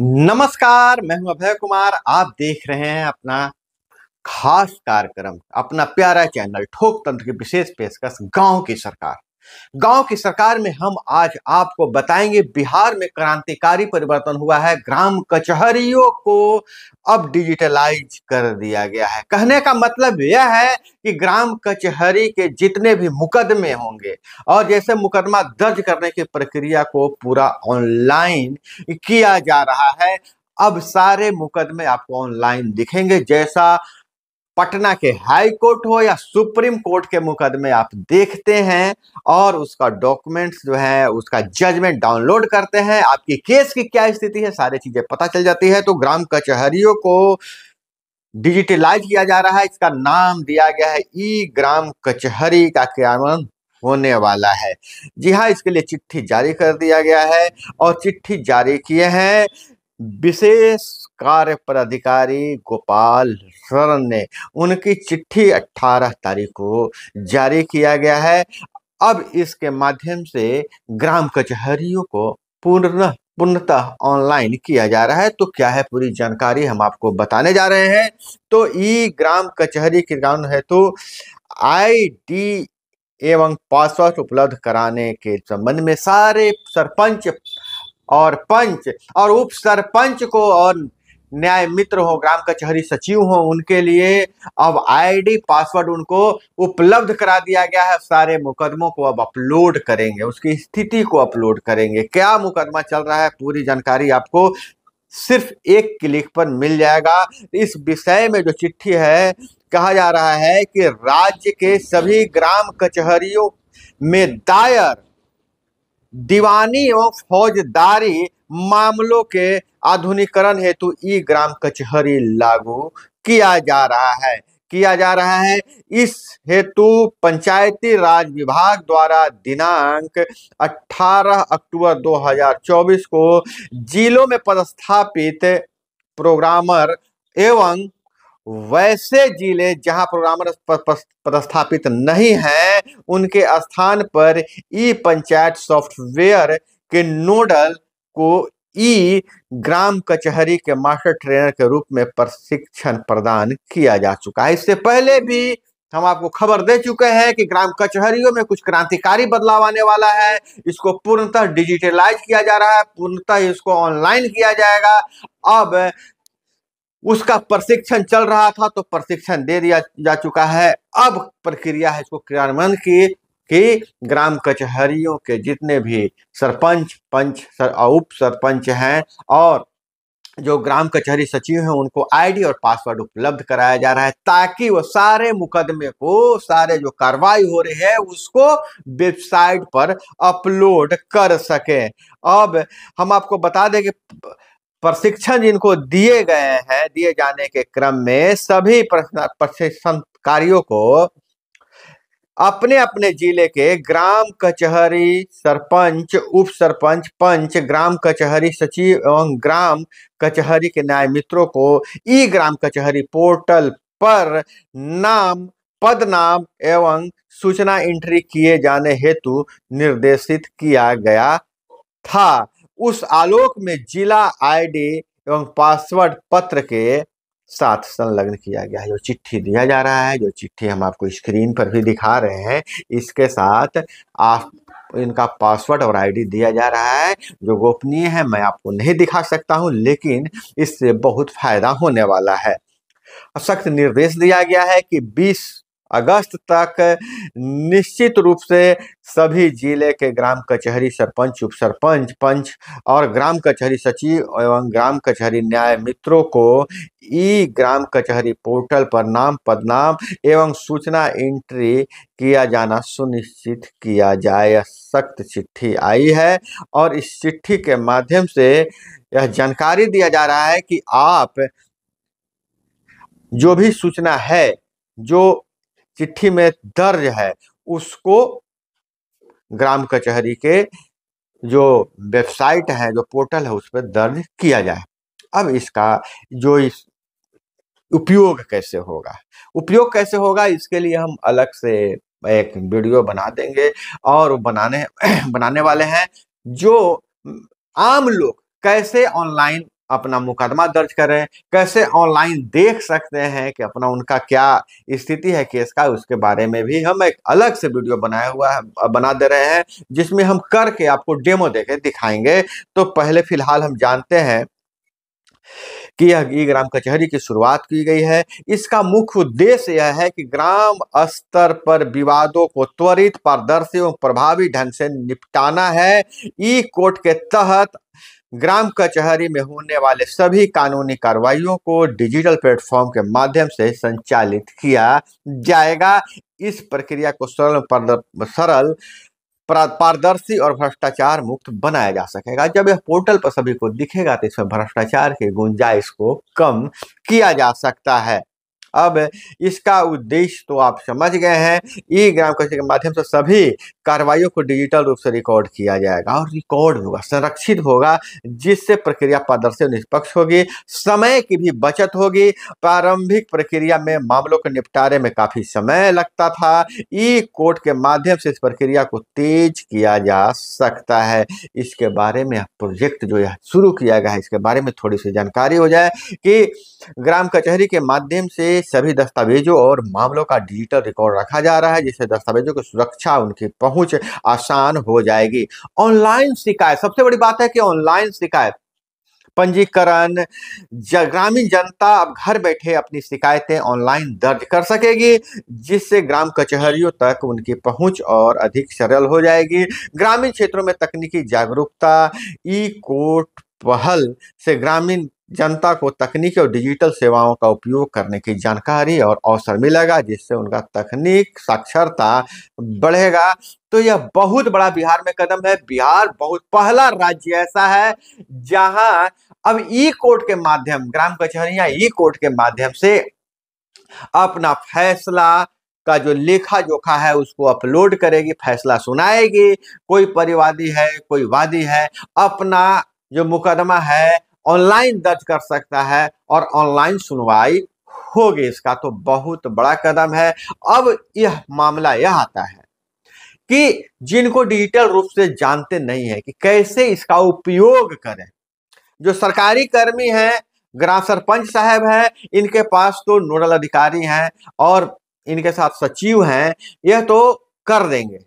नमस्कार मैं हूं अभय कुमार आप देख रहे हैं अपना खास कार्यक्रम अपना प्यारा चैनल ठोक तंत्र की विशेष पेशकश गांव की सरकार गांव की सरकार में हम आज आपको बताएंगे बिहार में क्रांतिकारी परिवर्तन हुआ है ग्राम कचहरियों को अब डिजिटलाइज कर दिया गया है कहने का मतलब यह है कि ग्राम कचहरी के जितने भी मुकदमे होंगे और जैसे मुकदमा दर्ज करने की प्रक्रिया को पूरा ऑनलाइन किया जा रहा है अब सारे मुकदमे आपको ऑनलाइन दिखेंगे जैसा पटना के हाई कोर्ट हो या सुप्रीम कोर्ट के मुकदमे आप देखते हैं और उसका डॉक्यूमेंट्स जो है उसका जजमेंट डाउनलोड करते हैं आपकी केस की क्या स्थिति है सारी चीजें पता चल जाती है तो ग्राम कचहरियों को डिजिटलाइज किया जा रहा है इसका नाम दिया गया है ई ग्राम कचहरी का क्रियान्वयन होने वाला है जी हाँ इसके लिए चिट्ठी जारी कर दिया गया है और चिट्ठी जारी किए हैं विशेष कार्य पदाधिकारी गोपाल शरण ने उनकी चिट्ठी 18 तारीख को जारी किया गया है अब इसके माध्यम से ग्राम कचहरियों को पूर्ण पूर्णतः ऑनलाइन किया जा रहा है तो क्या है पूरी जानकारी हम आपको बताने जा रहे हैं तो ई ग्राम कचहरी के ग्राम हेतु तो आई डी एवं पासवर्ड उपलब्ध कराने के संबंध में सारे सरपंच और पंच और उप सरपंच को और न्याय मित्र हो ग्राम कचहरी सचिव हो उनके लिए अब आईडी पासवर्ड उनको उपलब्ध करा दिया गया है सारे मुकदमों को अब अपलोड करेंगे उसकी स्थिति को अपलोड करेंगे क्या मुकदमा चल रहा है पूरी जानकारी आपको सिर्फ एक क्लिक पर मिल जाएगा इस विषय में जो चिट्ठी है कहा जा रहा है कि राज्य के सभी ग्राम कचहरियों में दायर दीवानी एवं फौजदारी मामलों के आधुनिकरण हेतु ई ग्राम कचहरी लागू किया जा रहा है किया जा रहा है इस हेतु पंचायती राज विभाग द्वारा दिनांक 18 अक्टूबर 2024 को जिलों में पदस्थापित प्रोग्रामर एवं वैसे जिले जहां प्रोग्रामर पदस्थापित नहीं है उनके स्थान पर ई पंचायत सॉफ्टवेयर के नोडल को ई ग्राम कचहरी के मास्टर ट्रेनर के रूप में प्रशिक्षण प्रदान किया जा चुका है इससे पहले भी हम आपको खबर दे चुके हैं कि ग्राम कचहरियों में कुछ क्रांतिकारी बदलाव आने वाला है इसको पूर्णतः डिजिटलाइज किया जा रहा है पूर्णतः इसको ऑनलाइन किया जाएगा अब उसका प्रशिक्षण चल रहा था तो प्रशिक्षण दे दिया जा चुका है अब प्रक्रिया है इसको क्रियान्वयन की कि ग्राम कचहरियों के जितने भी सरपंच पंच सर उप सरपंच हैं और जो ग्राम कचहरी सचिव हैं उनको आईडी और पासवर्ड उपलब्ध कराया जा रहा है ताकि वो सारे मुकदमे को सारे जो कार्रवाई हो रही है उसको वेबसाइट पर अपलोड कर सके अब हम आपको बता दें कि प्रशिक्षण जिनको दिए गए हैं दिए जाने के क्रम में सभी प्रशिक्षण कार्यो को अपने अपने जिले के ग्राम कचहरी सरपंच उप सरपंच पंच ग्राम कचहरी सचिव एवं ग्राम कचहरी के न्याय मित्रों को ई ग्राम कचहरी पोर्टल पर नाम पद नाम एवं सूचना एंट्री किए जाने हेतु निर्देशित किया गया था उस आलोक में जिला आईडी एवं पासवर्ड पत्र के साथ संलग्न किया गया है जो चिट्ठी दिया जा रहा है जो चिट्ठी हम आपको स्क्रीन पर भी दिखा रहे हैं इसके साथ आप इनका पासवर्ड और आईडी दिया जा रहा है जो गोपनीय है मैं आपको नहीं दिखा सकता हूं लेकिन इससे बहुत फायदा होने वाला है सख्त निर्देश दिया गया है कि अगस्त तक निश्चित रूप से सभी जिले के ग्राम कचहरी सरपंच उप सरपंच पंच और ग्राम कचहरी सचिव एवं ग्राम कचहरी न्याय मित्रों को ई ग्राम कचहरी पोर्टल पर नाम पदनाम एवं सूचना एंट्री किया जाना सुनिश्चित किया जाए सख्त चिट्ठी आई है और इस चिट्ठी के माध्यम से यह जानकारी दिया जा रहा है कि आप जो भी सूचना है जो चिट्ठी में दर्ज है उसको ग्राम कचहरी के जो वेबसाइट है जो पोर्टल है उस पर दर्ज किया जाए अब इसका जो इस उपयोग कैसे होगा उपयोग कैसे होगा इसके लिए हम अलग से एक वीडियो बना देंगे और बनाने बनाने वाले हैं जो आम लोग कैसे ऑनलाइन अपना मुकदमा दर्ज करें कैसे ऑनलाइन देख सकते हैं कि अपना उनका क्या स्थिति है केस का उसके बारे में भी हम एक अलग से वीडियो बनाया हुआ है बना दे रहे हैं जिसमें हम करके आपको डेमो देके दिखाएंगे तो पहले फिलहाल हम जानते हैं कि यह ई ग्राम कचहरी की शुरुआत की गई है इसका मुख्य उद्देश्य यह है कि ग्राम स्तर पर विवादों को त्वरित पारदर्शी एवं प्रभावी ढंग से निपटाना है ई कोर्ट के तहत ग्राम कचहरी में होने वाले सभी कानूनी कार्रवाइयों को डिजिटल प्लेटफॉर्म के माध्यम से संचालित किया जाएगा इस प्रक्रिया को सरल सरल पारदर्शी और भ्रष्टाचार मुक्त बनाया जा सकेगा जब यह पोर्टल पर सभी को दिखेगा तो इसमें भ्रष्टाचार की गुंजाइश को कम किया जा सकता है अब इसका उद्देश्य तो आप समझ गए हैं ई ग्राम कृषि के माध्यम से सभी कार्रवाइयों को डिजिटल रूप से रिकॉर्ड किया जाएगा और रिकॉर्ड होगा संरक्षित होगा जिससे प्रक्रिया पारदर्शी निष्पक्ष होगी समय की भी बचत होगी प्रारंभिक प्रक्रिया में मामलों के निपटारे में काफ़ी समय लगता था ई कोर्ट के माध्यम से इस प्रक्रिया को तेज किया जा सकता है इसके बारे में प्रोजेक्ट जो यह शुरू किया गया है इसके बारे में थोड़ी सी जानकारी हो जाए कि ग्राम कचहरी के माध्यम से सभी दस्तावेजों और मामलों का डिजिटल रिकॉर्ड रखा जा रहा है जिससे दस्तावेजों की सुरक्षा उनकी पहुंच आसान हो जाएगी ऑनलाइन शिकायत सबसे बड़ी बात है कि ऑनलाइन शिकायत पंजीकरण ग्रामीण जनता अब घर बैठे अपनी शिकायतें ऑनलाइन दर्ज कर सकेगी जिससे ग्राम कचहरियों तक उनकी पहुंच और अधिक सरल हो जाएगी ग्रामीण क्षेत्रों में तकनीकी जागरूकता ई कोर्ट पहल से ग्रामीण जनता को तकनीकी और डिजिटल सेवाओं का उपयोग करने की जानकारी और अवसर मिलेगा जिससे उनका तकनीक साक्षरता बढ़ेगा तो यह बहुत बड़ा बिहार में कदम है बिहार बहुत पहला राज्य ऐसा है जहां अब ई कोर्ट के माध्यम ग्राम कचहरियां ई कोर्ट के माध्यम से अपना फैसला का जो लेखा जोखा है उसको अपलोड करेगी फैसला सुनाएगी कोई परिवादी है कोई वादी है अपना जो मुकदमा है ऑनलाइन दर्ज कर सकता है और ऑनलाइन सुनवाई होगी इसका तो बहुत बड़ा कदम है अब यह मामला यह आता है कि जिनको डिजिटल रूप से जानते नहीं है कि कैसे इसका उपयोग करें जो सरकारी कर्मी हैं ग्राम सरपंच साहब हैं इनके पास तो नोडल अधिकारी हैं और इनके साथ सचिव हैं यह तो कर देंगे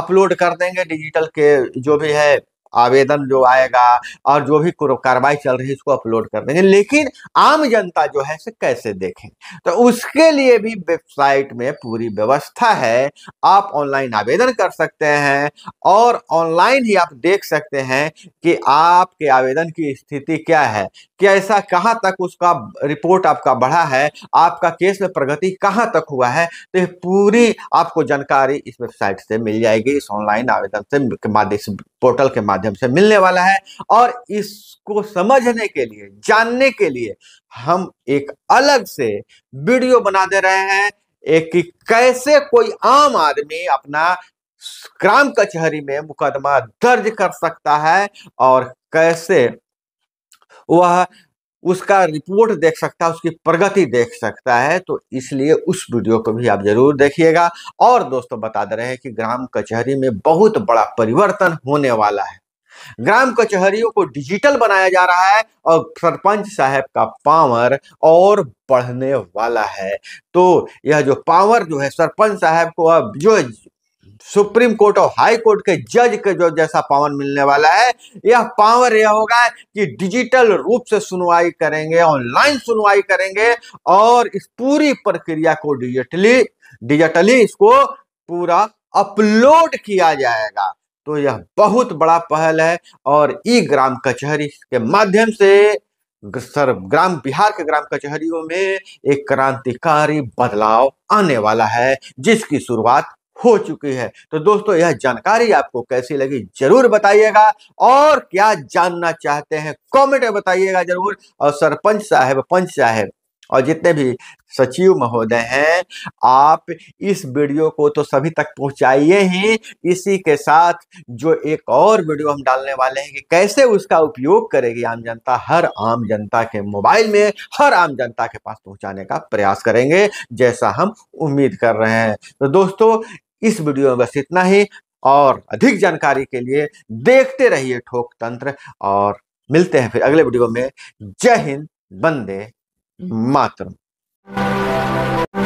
अपलोड कर देंगे डिजिटल के जो भी है आवेदन जो आएगा और जो भी कार्रवाई चल रही है इसको अपलोड कर देंगे लेकिन आम जनता जो है कैसे देखें तो उसके लिए भी वेबसाइट में पूरी व्यवस्था है आप ऑनलाइन आवेदन कर सकते हैं और ऑनलाइन ही आप देख सकते हैं कि आपके आवेदन की स्थिति क्या है कि ऐसा कहाँ तक उसका रिपोर्ट आपका बढ़ा है आपका केस में प्रगति कहाँ तक हुआ है तो ये पूरी आपको जानकारी इस वेबसाइट से मिल जाएगी इस ऑनलाइन आवेदन से माध्यम से पोर्टल के माध्यम से मिलने वाला है और इसको समझने के लिए जानने के लिए हम एक अलग से वीडियो बना दे रहे हैं एक कि कैसे कोई आम आदमी अपना ग्राम कचहरी में मुकदमा दर्ज कर सकता है और कैसे वह उसका रिपोर्ट देख सकता है उसकी प्रगति देख सकता है तो इसलिए उस वीडियो को भी आप जरूर देखिएगा और दोस्तों बता दे रहे हैं कि ग्राम कचहरी में बहुत बड़ा परिवर्तन होने वाला है ग्राम कचहरियों को डिजिटल बनाया जा रहा है और सरपंच साहब का पावर और बढ़ने वाला है तो यह जो पावर जो है सरपंच साहब को अब जो सुप्रीम कोर्ट और हाई कोर्ट के जज के जो जैसा पावर मिलने वाला है यह पावर यह होगा कि डिजिटल रूप से सुनवाई करेंगे ऑनलाइन सुनवाई करेंगे और इस पूरी प्रक्रिया को डिजिटली डिजिटली इसको पूरा अपलोड किया जाएगा तो यह बहुत बड़ा पहल है और ई ग्राम कचहरी के माध्यम से सर ग्राम बिहार के ग्राम कचहरियों में एक क्रांतिकारी बदलाव आने वाला है जिसकी शुरुआत हो चुकी है तो दोस्तों यह जानकारी आपको कैसी लगी जरूर बताइएगा और क्या जानना चाहते हैं कमेंट में बताइएगा जरूर और सरपंच साहब पंच साहब और जितने भी सचिव महोदय हैं आप इस वीडियो को तो सभी तक पहुंचाइए ही इसी के साथ जो एक और वीडियो हम डालने वाले हैं कि कैसे उसका उपयोग करेगी आम जनता हर आम जनता के मोबाइल में हर आम जनता के पास पहुंचाने का प्रयास करेंगे जैसा हम उम्मीद कर रहे हैं तो दोस्तों इस वीडियो में बस इतना ही और अधिक जानकारी के लिए देखते रहिए ठोक तंत्र और मिलते हैं फिर अगले वीडियो में जय हिंद बंदे हम्म। मातरम